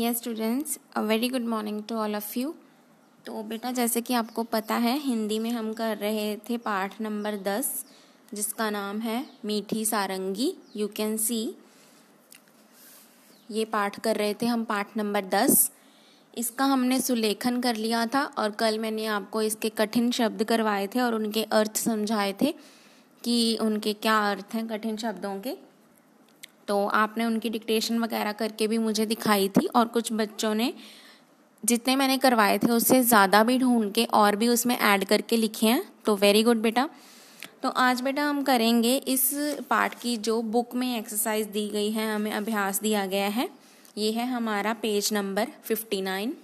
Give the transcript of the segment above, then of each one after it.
Yes students a very good morning to all of you तो बेटा जैसे कि आपको पता है हिंदी में हम कर रहे थे पाठ नंबर दस जिसका नाम है मीठी सारंगी यू कैन सी ये पाठ कर रहे थे हम पाठ नंबर दस इसका हमने सुलेखन कर लिया था और कल मैंने आपको इसके कठिन शब्द करवाए थे और उनके अर्थ समझाए थे कि उनके क्या अर्थ हैं कठिन शब्दों के तो आपने उनकी डिक्टेशन वगैरह करके भी मुझे दिखाई थी और कुछ बच्चों ने जितने मैंने करवाए थे उससे ज़्यादा भी ढूंढ के और भी उसमें ऐड करके लिखे हैं तो वेरी गुड बेटा तो आज बेटा हम करेंगे इस पार्ट की जो बुक में एक्सरसाइज दी गई है हमें अभ्यास दिया गया है ये है हमारा पेज नंबर फिफ्टी नाइन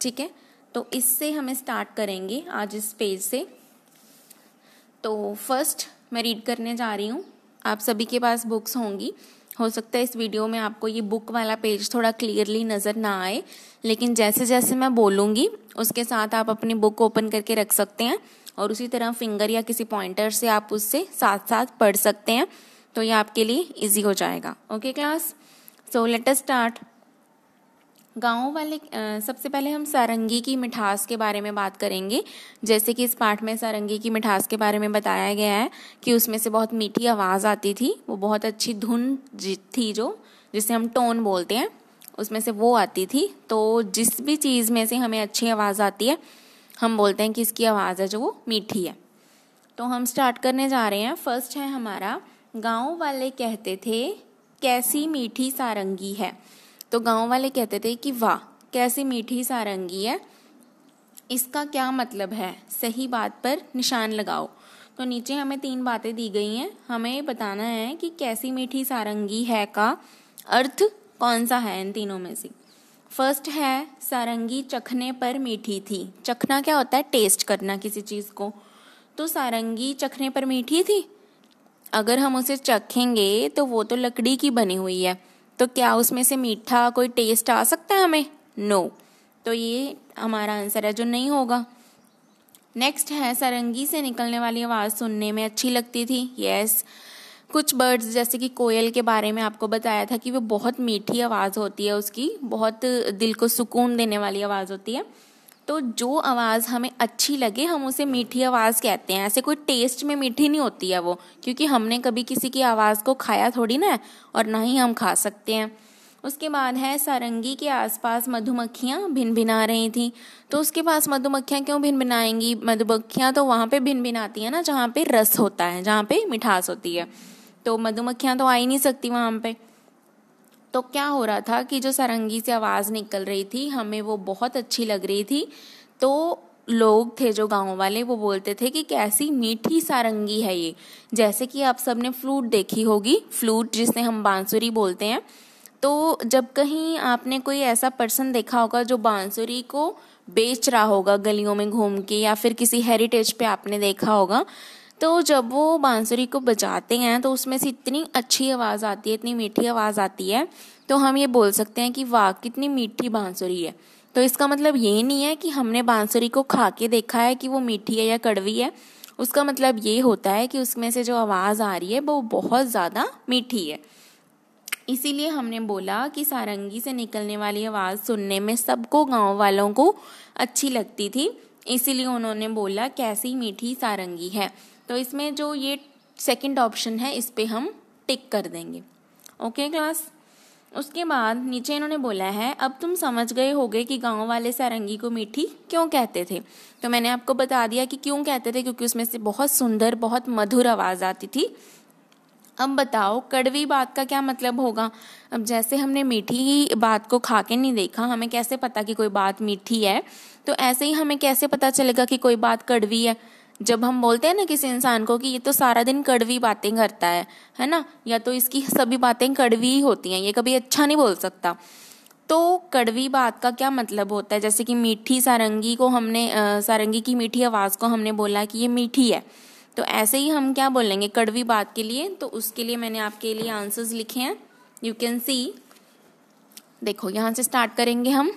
ठीक है तो इससे हमें स्टार्ट करेंगे आज इस पेज से तो फर्स्ट मैं रीड करने जा रही हूँ आप सभी के पास बुक्स होंगी हो सकता है इस वीडियो में आपको ये बुक वाला पेज थोड़ा क्लियरली नज़र ना आए लेकिन जैसे जैसे मैं बोलूँगी उसके साथ आप अपनी बुक ओपन करके रख सकते हैं और उसी तरह फिंगर या किसी पॉइंटर से आप उससे साथ साथ पढ़ सकते हैं तो ये आपके लिए ईजी हो जाएगा okay class so let us start गाँव वाले सबसे पहले हम सारंगी की मिठास के बारे में बात करेंगे जैसे कि इस पाठ में सारंगी की मिठास के बारे में बताया गया है कि उसमें से बहुत मीठी आवाज़ आती थी वो बहुत अच्छी धुन थी जो जिसे हम टोन बोलते हैं उसमें से वो आती थी तो जिस भी चीज़ में से हमें अच्छी आवाज़ आती है हम बोलते हैं कि इसकी आवाज़ है जो वो मीठी है तो हम स्टार्ट करने जा रहे हैं फर्स्ट है हमारा गाँव वाले कहते थे कैसी मीठी सारंगी है तो गांव वाले कहते थे कि वाह कैसी मीठी सारंगी है इसका क्या मतलब है सही बात पर निशान लगाओ तो नीचे हमें तीन बातें दी गई हैं हमें बताना है कि कैसी मीठी सारंगी है का अर्थ कौन सा है इन तीनों में से फर्स्ट है सारंगी चखने पर मीठी थी चखना क्या होता है टेस्ट करना किसी चीज़ को तो सारंगी चखने पर मीठी थी अगर हम उसे चखेंगे तो वो तो लकड़ी की बनी हुई है तो क्या उसमें से मीठा कोई टेस्ट आ सकता है हमें नो no. तो ये हमारा आंसर है जो नहीं होगा नेक्स्ट है सरंगी से निकलने वाली आवाज़ सुनने में अच्छी लगती थी यस yes. कुछ बर्ड्स जैसे कि कोयल के बारे में आपको बताया था कि वो बहुत मीठी आवाज़ होती है उसकी बहुत दिल को सुकून देने वाली आवाज़ होती है तो जो आवाज़ हमें अच्छी लगे हम उसे मीठी आवाज़ कहते हैं ऐसे कोई टेस्ट में मीठी नहीं होती है वो क्योंकि हमने कभी किसी की आवाज़ को खाया थोड़ी ना और ना ही हम खा सकते हैं उसके बाद है सारंगी के आसपास मधुमक्खियाँ भिन भिना रही थी तो उसके पास मधुमक्खियाँ क्यों भिन भिनाएंगी मधुमक्खियाँ तो वहाँ पे भिन भिनाती है ना जहाँ पे रस होता है जहाँ पे मिठास होती है तो मधुमक्खियाँ तो आ ही नहीं सकती वहाँ पे तो क्या हो रहा था कि जो सारंगी से आवाज़ निकल रही थी हमें वो बहुत अच्छी लग रही थी तो लोग थे जो गांव वाले वो बोलते थे कि कैसी मीठी सारंगी है ये जैसे कि आप सबने फ्लूट देखी होगी फ्लूट जिसे हम बांसुरी बोलते हैं तो जब कहीं आपने कोई ऐसा पर्सन देखा होगा जो बांसुरी को बेच रहा होगा गलियों में घूम के या फिर किसी हेरिटेज पे आपने देखा होगा तो जब वो बांसुरी को बजाते हैं तो उसमें से इतनी अच्छी आवाज़ आती है इतनी मीठी आवाज़ आती है तो हम ये बोल सकते हैं कि वाह कितनी मीठी बांसुरी है तो इसका मतलब ये नहीं है कि हमने बांसुरी को खा के देखा है कि वो मीठी है या कड़वी है उसका मतलब ये होता है कि उसमें से जो आवाज़ आ रही है वो बहुत ज़्यादा मीठी है इसीलिए हमने बोला कि सारंगी से निकलने वाली आवाज़ सुनने में सबको गांव वालों को अच्छी लगती थी इसीलिए उन्होंने बोला कैसी मीठी सारंगी है तो इसमें जो ये सेकंड ऑप्शन है इस पर हम टिक कर देंगे ओके क्लास उसके बाद नीचे इन्होंने बोला है अब तुम समझ गए होगे कि गांव वाले सारंगी को मीठी क्यों कहते थे तो मैंने आपको बता दिया कि क्यों कहते थे क्योंकि उसमें से बहुत सुंदर बहुत मधुर आवाज़ आती थी अब बताओ कड़वी बात का क्या मतलब होगा अब जैसे हमने मीठी बात को खा के नहीं देखा हमें कैसे पता कि कोई बात मीठी है तो ऐसे ही हमें कैसे पता चलेगा कि कोई बात कड़वी है जब हम बोलते हैं ना किसी इंसान को कि ये तो सारा दिन कड़वी बातें करता है है ना या तो इसकी सभी बातें कड़वी ही होती हैं ये कभी अच्छा नहीं बोल सकता तो कड़वी बात का क्या मतलब होता है जैसे कि मीठी सारंगी को हमने आ, सारंगी की मीठी आवाज़ को हमने बोला कि ये मीठी है तो ऐसे ही हम क्या बोलेंगे कड़वी बात के लिए तो उसके लिए मैंने आपके लिए आंसर्स लिखे हैं यू कैन सी देखो यहाँ से स्टार्ट करेंगे हम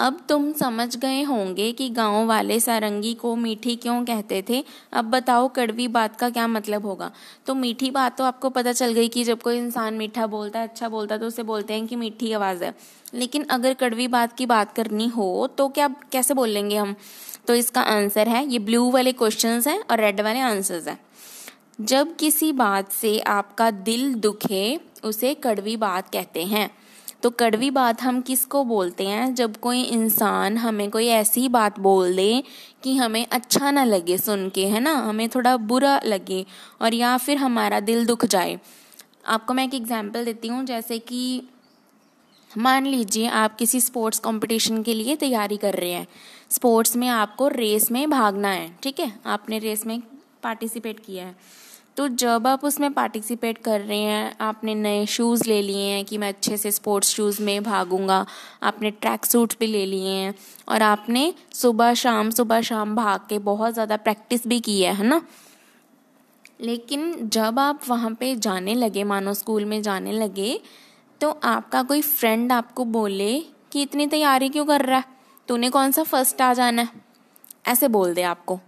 अब तुम समझ गए होंगे कि गांव वाले सारंगी को मीठी क्यों कहते थे अब बताओ कड़वी बात का क्या मतलब होगा तो मीठी बात तो आपको पता चल गई कि जब कोई इंसान मीठा बोलता है अच्छा बोलता है तो उसे बोलते हैं कि मीठी आवाज़ है लेकिन अगर कड़वी बात की बात करनी हो तो क्या कैसे बोलेंगे हम तो इसका आंसर है ये ब्लू वाले क्वेश्चन हैं और रेड वाले आंसर्स हैं जब किसी बात से आपका दिल दुखे उसे कड़वी बात कहते हैं तो कड़वी बात हम किसको बोलते हैं जब कोई इंसान हमें कोई ऐसी बात बोल दे कि हमें अच्छा ना लगे सुन के है ना हमें थोड़ा बुरा लगे और या फिर हमारा दिल दुख जाए आपको मैं एक एग्जाम्पल देती हूँ जैसे कि मान लीजिए आप किसी स्पोर्ट्स कंपटीशन के लिए तैयारी कर रहे हैं स्पोर्ट्स में आपको रेस में भागना है ठीक है आपने रेस में पार्टिसिपेट किया है तो जब आप उसमें पार्टिसिपेट कर रहे हैं आपने नए शूज़ ले लिए हैं कि मैं अच्छे से स्पोर्ट्स शूज़ में भागूंगा आपने ट्रैक सूट भी ले लिए हैं और आपने सुबह शाम सुबह शाम भाग के बहुत ज़्यादा प्रैक्टिस भी की है है ना लेकिन जब आप वहाँ पे जाने लगे मानो स्कूल में जाने लगे तो आपका कोई फ्रेंड आपको बोले कि इतनी तैयारी क्यों कर रहा है तूने कौन सा फर्स्ट आ जाना है ऐसे बोल दे आपको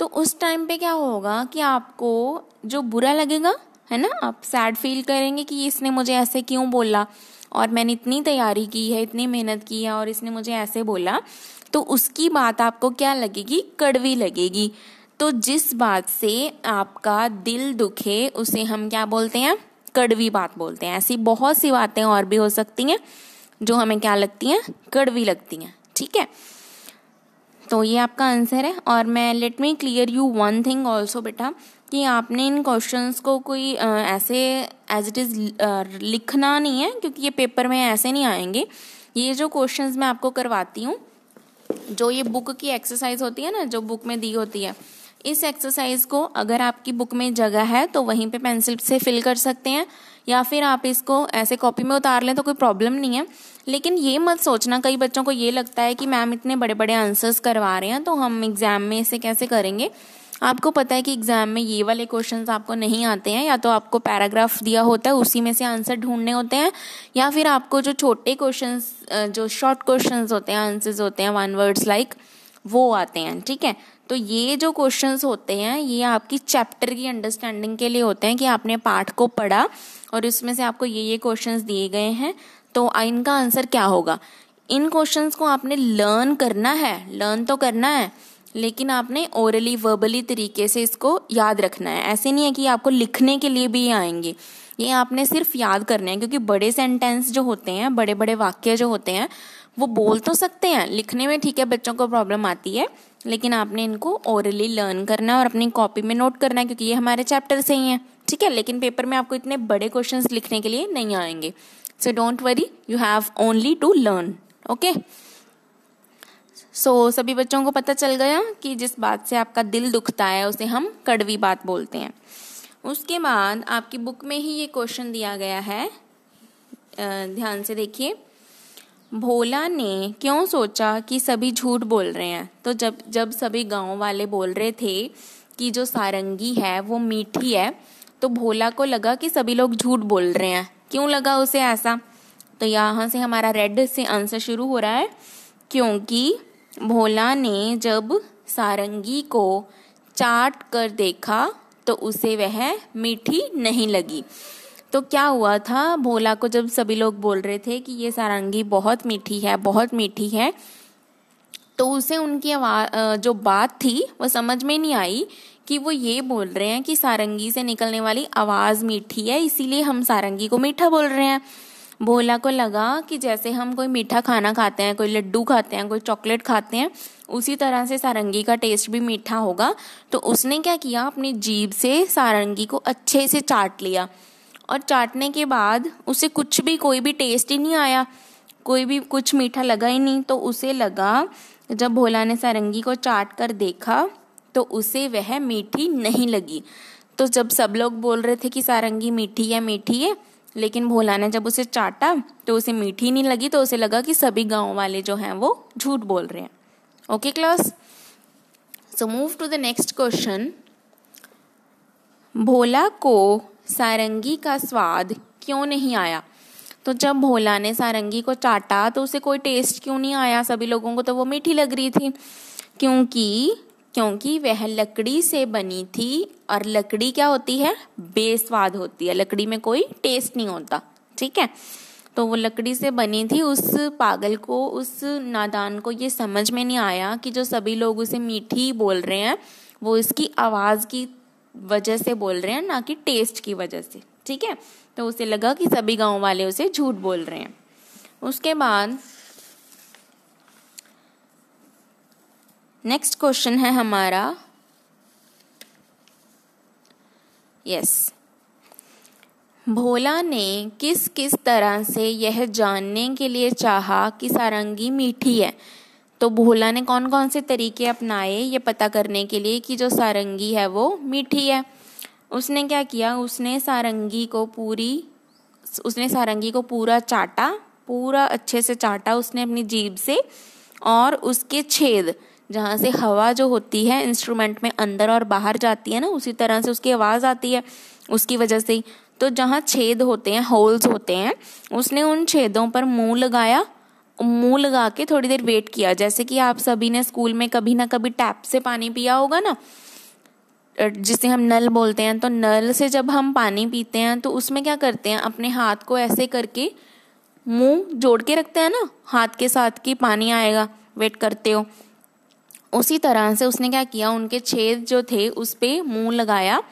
तो उस टाइम पे क्या होगा कि आपको जो बुरा लगेगा है ना आप सैड फील करेंगे कि इसने मुझे ऐसे क्यों बोला और मैंने इतनी तैयारी की है इतनी मेहनत की है और इसने मुझे ऐसे बोला तो उसकी बात आपको क्या लगेगी कड़वी लगेगी तो जिस बात से आपका दिल दुखे उसे हम क्या बोलते हैं कड़वी बात बोलते हैं ऐसी बहुत सी बातें और भी हो सकती हैं जो हमें क्या लगती हैं कड़वी लगती हैं ठीक है तो ये आपका आंसर है और मैं let me clear you one thing also बेटा कि आपने इन क्वेश्चंस को कोई ऐसे एज इट इज़ लिखना नहीं है क्योंकि ये पेपर में ऐसे नहीं आएंगे ये जो क्वेश्चंस मैं आपको करवाती हूँ जो ये बुक की एक्सरसाइज होती है ना जो बुक में दी होती है इस एक्सरसाइज को अगर आपकी बुक में जगह है तो वहीं पे पेंसिल से फिल कर सकते हैं या फिर आप इसको ऐसे कॉपी में उतार लें तो कोई प्रॉब्लम नहीं है लेकिन ये मत सोचना कई बच्चों को ये लगता है कि मैम इतने बड़े बड़े आंसर्स करवा रहे हैं तो हम एग्ज़ाम में इसे कैसे करेंगे आपको पता है कि एग्ज़ाम में ये वाले क्वेश्चंस आपको नहीं आते हैं या तो आपको पैराग्राफ दिया होता है उसी में से आंसर ढूंढने होते हैं या फिर आपको जो छोटे क्वेश्चंस जो शॉर्ट क्वेश्चंस होते हैं आंसर्स होते हैं वन वर्ड्स लाइक वो आते हैं ठीक है तो ये जो क्वेश्चंस होते हैं ये आपकी चैप्टर की अंडरस्टैंडिंग के लिए होते हैं कि आपने पाठ को पढ़ा और इसमें से आपको ये ये क्वेश्चन दिए गए हैं तो इनका आंसर क्या होगा इन क्वेश्चन को आपने लर्न करना है लर्न तो करना है लेकिन आपने ओरली वर्बली तरीके से इसको याद रखना है ऐसे नहीं है कि आपको लिखने के लिए भी आएंगे ये आपने सिर्फ याद करने हैं क्योंकि बड़े सेंटेंस जो होते हैं बड़े बड़े वाक्य जो होते हैं वो बोल तो सकते हैं लिखने में ठीक है बच्चों को प्रॉब्लम आती है लेकिन आपने इनको ओरली लर्न करना और अपनी कॉपी में नोट करना क्योंकि ये हमारे चैप्टर से ही हैं ठीक है लेकिन पेपर में आपको इतने बड़े क्वेश्चंस लिखने के लिए नहीं आएंगे so don't worry you have only to learn okay so सभी बच्चों को पता चल गया कि जिस बात से आपका दिल दुखता है उसे हम कड़वी बात बोलते हैं उसके बाद आपकी बुक में ही ये क्वेश्चन दिया गया है ध्यान से देखिए भोला ने क्यों सोचा कि सभी झूठ बोल रहे हैं तो जब जब सभी गांव वाले बोल रहे थे कि जो सारंगी है वो मीठी है तो भोला को लगा कि सभी लोग झूठ बोल रहे हैं क्यों लगा उसे ऐसा तो यहाँ से हमारा रेड से आंसर शुरू हो रहा है क्योंकि भोला ने जब सारंगी को चाट कर देखा तो उसे वह मीठी नहीं लगी तो क्या हुआ था भोला को जब सभी लोग बोल रहे थे कि ये सारंगी बहुत मीठी है बहुत मीठी है तो उसे उनकी आवाज जो बात थी वो समझ में नहीं आई कि वो ये बोल रहे हैं कि सारंगी से निकलने वाली आवाज़ मीठी है इसीलिए हम सारंगी को मीठा बोल रहे हैं भोला को लगा कि जैसे हम कोई मीठा खाना खाते हैं कोई लड्डू खाते हैं कोई चॉकलेट खाते हैं उसी तरह से सारंगी का टेस्ट भी मीठा होगा तो उसने क्या किया अपनी जीभ से सारंगी को अच्छे से चाट लिया और चाटने के बाद उसे कुछ भी कोई भी टेस्ट ही नहीं आया कोई भी कुछ मीठा लगा ही नहीं तो उसे लगा जब भोला ने सारंगी को चाट कर देखा तो उसे वह मीठी नहीं लगी तो जब सब लोग बोल रहे थे कि सारंगी मीठी है मीठी है लेकिन भोला ने जब उसे चाटा तो उसे मीठी नहीं लगी तो उसे लगा कि सभी गांव वाले जो हैं वो झूठ बोल रहे हैं okay class so move to the next question Bhola को सारंगी का स्वाद क्यों नहीं आया तो जब भोला ने सारंगी को चाटा तो उसे कोई टेस्ट क्यों नहीं आया सभी लोगों को तो वो मीठी लग रही थी क्योंकि क्योंकि वह लकड़ी से बनी थी और लकड़ी क्या होती है बेस्वाद होती है लकड़ी में कोई टेस्ट नहीं होता ठीक है तो वो लकड़ी से बनी थी उस पागल को उस नादान को ये समझ में नहीं आया कि जो सभी लोग उसे मीठी बोल रहे हैं वो इसकी आवाज़ की वजह से बोल रहे हैं ना कि टेस्ट की वजह से ठीक है तो उसे लगा कि सभी गांव वाले उसे झूठ बोल रहे हैं उसके बाद नेक्स्ट क्वेश्चन है हमारा यस yes. भोला ने किस किस तरह से यह जानने के लिए चाहा कि सारंगी मीठी है तो भोला ने कौन कौन से तरीके अपनाए ये पता करने के लिए कि जो सारंगी है वो मीठी है उसने क्या किया उसने सारंगी को पूरी उसने सारंगी को पूरा चाटा पूरा अच्छे से चाटा उसने अपनी जीभ से और उसके छेद जहाँ से हवा जो होती है इंस्ट्रूमेंट में अंदर और बाहर जाती है ना उसी तरह से उसकी आवाज़ आती है उसकी वजह से तो जहाँ छेद होते हैं होल्स होते हैं उसने उन छेदों पर मुंह लगाया मुंह लगा के थोड़ी देर वेट किया जैसे कि आप सभी ने स्कूल में कभी ना कभी टैप से पानी पिया होगा ना जिसे हम नल बोलते हैं तो नल से जब हम पानी पीते हैं तो उसमें क्या करते हैं अपने हाथ को ऐसे करके मुंह जोड़ के रखते हैं ना हाथ के साथ की पानी आएगा वेट करते हो उसी तरह से उसने क्या किया उनके छेद जो थे उस पर मुंह लगाया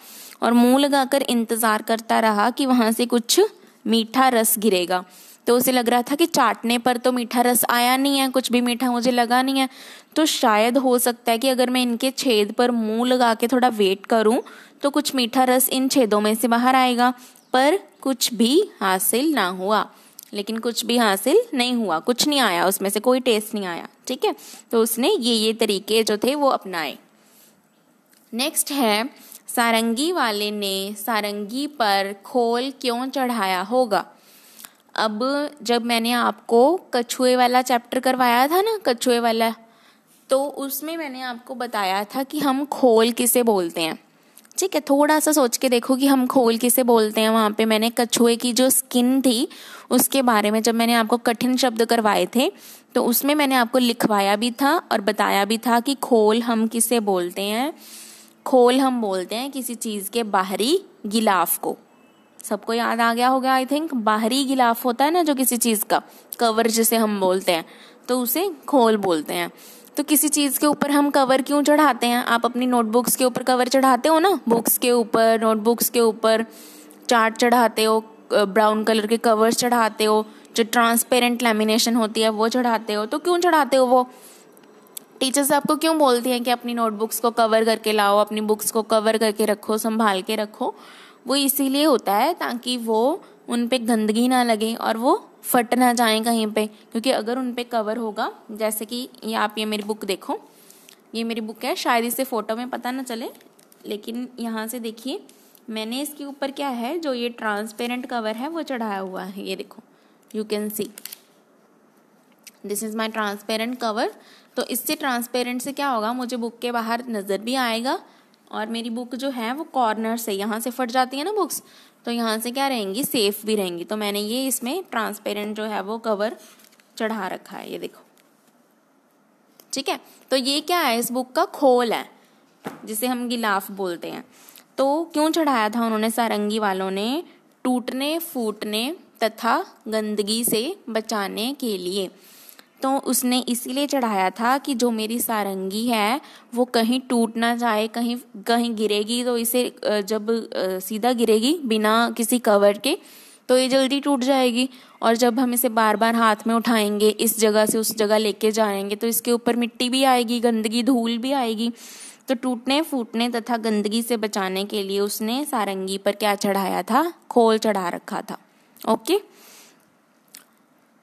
और मुंह लगाकर इंतज़ार करता रहा कि वहां से कुछ मीठा रस गिरेगा तो उसे लग रहा था कि चाटने पर तो मीठा रस आया नहीं है कुछ भी मीठा मुझे लगा नहीं है तो शायद हो सकता है कि अगर मैं इनके छेद पर मुंह लगा के थोड़ा वेट करूं तो कुछ मीठा रस इन छेदों में से बाहर आएगा पर कुछ भी हासिल ना हुआ लेकिन कुछ भी हासिल नहीं हुआ कुछ नहीं आया उसमें से कोई टेस्ट नहीं आया ठीक है तो उसने ये ये तरीके जो थे वो अपनाए नेक्स्ट है सारंगी वाले ने सारंगी पर खोल क्यों चढ़ाया होगा अब जब मैंने आपको कछुए वाला चैप्टर करवाया था ना कछुए वाला तो उसमें मैंने आपको बताया था कि हम खोल किसे बोलते हैं ठीक है थोड़ा सा सोच के देखो कि हम खोल किसे बोलते हैं वहाँ पे मैंने कछुए की जो स्किन थी उसके बारे में जब मैंने आपको कठिन शब्द करवाए थे तो उसमें मैंने आपको लिखवाया भी था और बताया भी था कि खोल हम किसे बोलते हैं खोल हम बोलते हैं किसी चीज़ के बाहरी गिलाफ को सबको याद आ गया होगा आई थिंक बाहरी गिलाफ होता है ना जो किसी चीज़ का कवर जिसे हम बोलते हैं तो उसे खोल बोलते हैं तो किसी चीज़ के ऊपर हम कवर क्यों चढ़ाते हैं आप अपनी नोटबुक्स के ऊपर कवर चढ़ाते हो ना बुक्स के ऊपर नोटबुक्स के ऊपर चार्ट चढ़ाते हो ब्राउन कलर के कवर्स चढ़ाते हो जो ट्रांसपेरेंट लेमिनेशन होती है वो चढ़ाते हो तो क्यों चढ़ाते हो वो टीचर्स आपको क्यों बोलती हैं कि अपनी नोटबुक्स को कवर करके लाओ अपनी बुक्स को कवर करके रखो संभाल के रखो वो इसीलिए होता है ताकि वो उन पर गंदगी ना लगे और वो फट ना जाए कहीं पे क्योंकि अगर उन पर कवर होगा जैसे कि ये आप ये मेरी बुक देखो ये मेरी बुक है शायद इसे फ़ोटो में पता ना चले लेकिन यहाँ से देखिए मैंने इसके ऊपर क्या है जो ये ट्रांसपेरेंट कवर है वो चढ़ाया हुआ है ये देखो you can see this is my transparent cover तो इससे ट्रांसपेरेंट से क्या होगा मुझे बुक के बाहर नज़र भी आएगा और मेरी बुक जो है वो कॉर्नर से यहाँ से फट जाती है ना बुक्स तो यहाँ से क्या रहेंगी सेफ भी रहेंगी तो मैंने ये इसमें ट्रांसपेरेंट जो है वो कवर चढ़ा रखा है ये देखो ठीक है तो ये क्या है इस बुक का खोल है जिसे हम गिलाफ बोलते हैं तो क्यों चढ़ाया था उन्होंने सारंगी वालों ने टूटने फूटने तथा गंदगी से बचाने के लिए तो उसने इसीलिए चढ़ाया था कि जो मेरी सारंगी है वो कहीं टूट ना जाए कहीं कहीं गिरेगी तो इसे जब सीधा गिरेगी बिना किसी कवर के तो ये जल्दी टूट जाएगी और जब हम इसे बार बार हाथ में उठाएंगे इस जगह से उस जगह लेके जाएंगे तो इसके ऊपर मिट्टी भी आएगी गंदगी धूल भी आएगी तो टूटने फूटने तथा गंदगी से बचाने के लिए उसने सारंगी पर क्या चढ़ाया था खोल चढ़ा रखा था ओके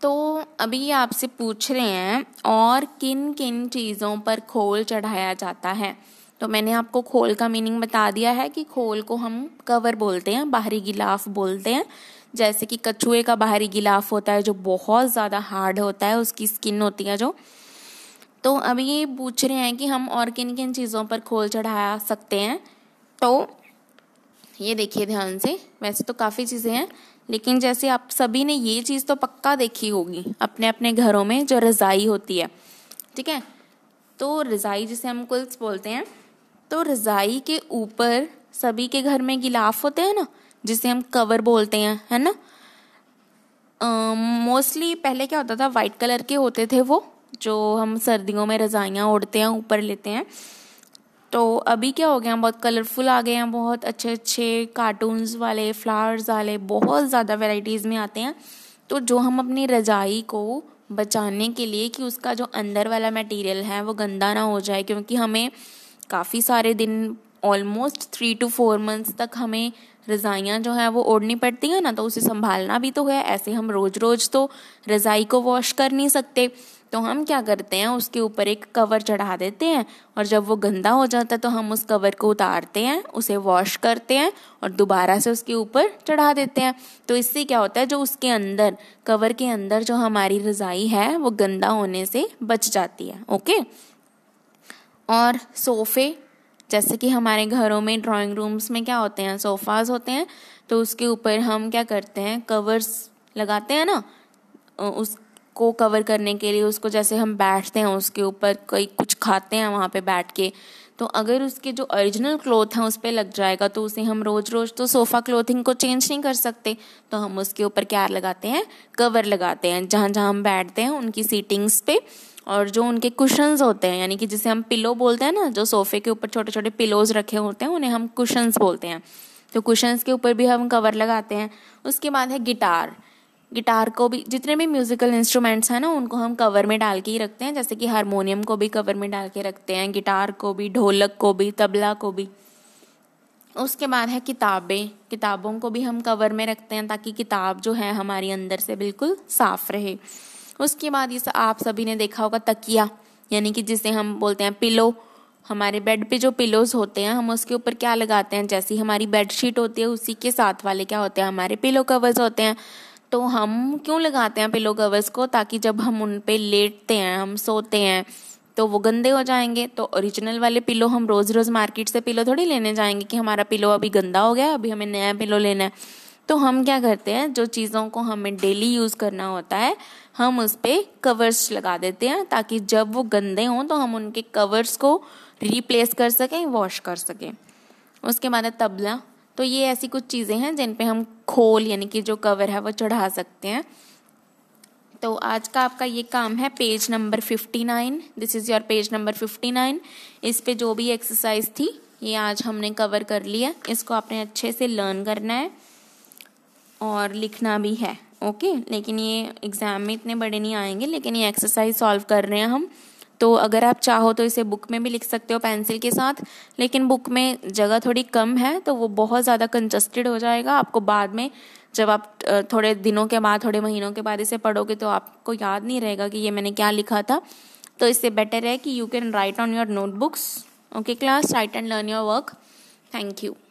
तो अभी आपसे पूछ रहे हैं और किन किन चीज़ों पर खोल चढ़ाया जाता है तो मैंने आपको खोल का मीनिंग बता दिया है कि खोल को हम कवर बोलते हैं बाहरी गिलाफ बोलते हैं जैसे कि कछुए का बाहरी गिलाफ होता है जो बहुत ज़्यादा हार्ड होता है उसकी स्किन होती है जो तो अभी ये पूछ रहे हैं कि हम और किन किन चीज़ों पर खोल चढ़ा सकते हैं तो ये देखिए ध्यान से वैसे तो काफ़ी चीज़ें हैं लेकिन जैसे आप सभी ने ये चीज़ तो पक्का देखी होगी अपने अपने घरों में जो रज़ाई होती है ठीक है तो रज़ाई जिसे हम कुल्स बोलते हैं तो रज़ाई के ऊपर सभी के घर में गिलाफ होते हैं ना जिसे हम कवर बोलते हैं है ना मोस्टली uh, पहले क्या होता था वाइट कलर के होते थे वो जो हम सर्दियों में रज़ाइयाँ ओढ़ते हैं ऊपर लेते हैं तो अभी क्या हो गया हम बहुत कलरफुल आ गए हैं बहुत अच्छे अच्छे कार्टून्स वाले फ्लावर्स वाले बहुत ज़्यादा वेराइटीज़ में आते हैं तो जो हम अपनी रजाई को बचाने के लिए कि उसका जो अंदर वाला मटेरियल है वो गंदा ना हो जाए क्योंकि हमें काफ़ी सारे दिन almost three two four months तक हमें रज़ाइयाँ जो हैं वो ओढ़नी पड़ती हैं ना तो उसे संभालना भी तो है ऐसे हम रोज़ रोज़ तो रज़ाई को वॉश कर नहीं सकते तो हम क्या करते हैं उसके ऊपर एक कवर चढ़ा देते हैं और जब वो गंदा हो जाता है तो हम उस कवर को उतारते हैं उसे वॉश करते हैं और दोबारा से उसके ऊपर चढ़ा देते हैं तो इससे क्या होता है जो उसके अंदर कवर के अंदर जो हमारी रज़ाई है वो गंदा होने से बच जाती है ओके और सोफ़े जैसे कि हमारे घरों में ड्राइंग रूम्स में क्या होते हैं सोफ़ाज होते हैं तो उसके ऊपर हम क्या करते हैं कवर्स लगाते हैं ना उस को कवर करने के लिए उसको जैसे हम बैठते हैं उसके ऊपर कोई कुछ खाते हैं वहाँ पे बैठ के तो अगर उसके जो ओरिजिनल क्लोथ हैं उस पर लग जाएगा तो उसे हम रोज़ रोज़ तो सोफ़ा क्लोथिंग को चेंज नहीं कर सकते तो हम उसके ऊपर क्या लगाते हैं कवर लगाते हैं जहाँ जहाँ हम बैठते हैं उनकी सीटिंग्स पे और जो उनके कुशंस होते हैं यानी कि जिसे हम पिलो बोलते हैं ना जो सोफ़े के ऊपर छोटे छोटे पिलोज रखे होते हैं उन्हें हम कुशंस बोलते हैं तो कुशंस के ऊपर भी हम कवर लगाते हैं उसके बाद है गिटार गिटार को भी जितने भी म्यूज़िकल इंस्ट्रूमेंट्स हैं ना उनको हम कवर में डाल के ही रखते हैं जैसे कि हारमोनियम को भी कवर में डाल के रखते हैं गिटार को भी ढोलक को भी तबला को भी उसके बाद है किताबें किताबों को भी हम कवर में रखते हैं ताकि किताब जो है हमारी अंदर से बिल्कुल साफ रहे उसके बाद ये आप सभी ने देखा होगा तकिया यानी कि जिसे हम बोलते हैं पिलो हमारे बेड पे जो पिलोज होते हैं हम उसके ऊपर क्या लगाते हैं जैसी हमारी बेडशीट होती है उसी के साथ वाले क्या होते हैं हमारे पिलो कवर्स होते हैं तो हम क्यों लगाते हैं पिलो कवर्स को ताकि जब हम उन पर लेटते हैं हम सोते हैं तो वो गंदे हो जाएंगे तो ओरिजिनल वाले पिलो हम रोज़ रोज़ मार्केट से पिलो थोड़ी लेने जाएंगे कि हमारा पिलो अभी गंदा हो गया अभी हमें नया पिलो लेना है तो हम क्या करते हैं जो चीज़ों को हमें डेली यूज़ करना होता है हम उस पर कवर्स लगा देते हैं ताकि जब वो गंदे हों तो हम उनके कवर्स को रिप्लेस कर सकें वॉश कर सकें उसके बाद है तबला तो ये ऐसी कुछ चीज़ें हैं जिन पे हम खोल यानी कि जो कवर है वो चढ़ा सकते हैं तो आज का आपका ये काम है page number fifty nine this is your page number fifty nine इस पे जो भी एक्सरसाइज थी ये आज हमने कवर कर लिया इसको आपने अच्छे से लर्न करना है और लिखना भी है ओके लेकिन ये एग्ज़ाम में इतने बड़े नहीं आएंगे लेकिन ये एक्सरसाइज सॉल्व कर रहे हैं हम तो अगर आप चाहो तो इसे बुक में भी लिख सकते हो पेंसिल के साथ लेकिन बुक में जगह थोड़ी कम है तो वो बहुत ज़्यादा कंजस्टेड हो जाएगा आपको बाद में जब आप थोड़े दिनों के बाद थोड़े महीनों के बाद इसे पढ़ोगे तो आपको याद नहीं रहेगा कि ये मैंने क्या लिखा था तो इससे बेटर है कि you can write on your notebooks okay class write and learn your work thank you